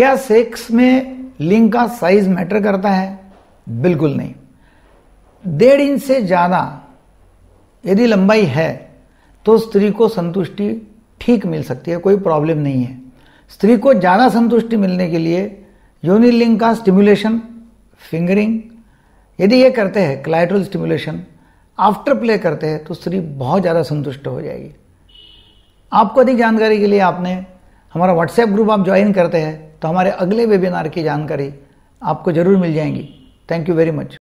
क्या सेक्स में लिंग का साइज मैटर करता है बिल्कुल नहीं डेढ़ इंच से ज़्यादा यदि लंबाई है तो स्त्री को संतुष्टि ठीक मिल सकती है कोई प्रॉब्लम नहीं है स्त्री को ज़्यादा संतुष्टि मिलने के लिए यूनिलिंग लिंग का स्टिमुलेशन फिंगरिंग यदि ये करते हैं क्लाइट्रल स्टिमुलेशन आफ्टर प्ले करते हैं तो स्त्री बहुत ज़्यादा संतुष्ट हो जाएगी आपको अधिक जानकारी के लिए आपने हमारा व्हाट्सएप ग्रुप आप ज्वाइन करते हैं तो हमारे अगले वेबिनार की जानकारी आपको ज़रूर मिल जाएंगी थैंक यू वेरी मच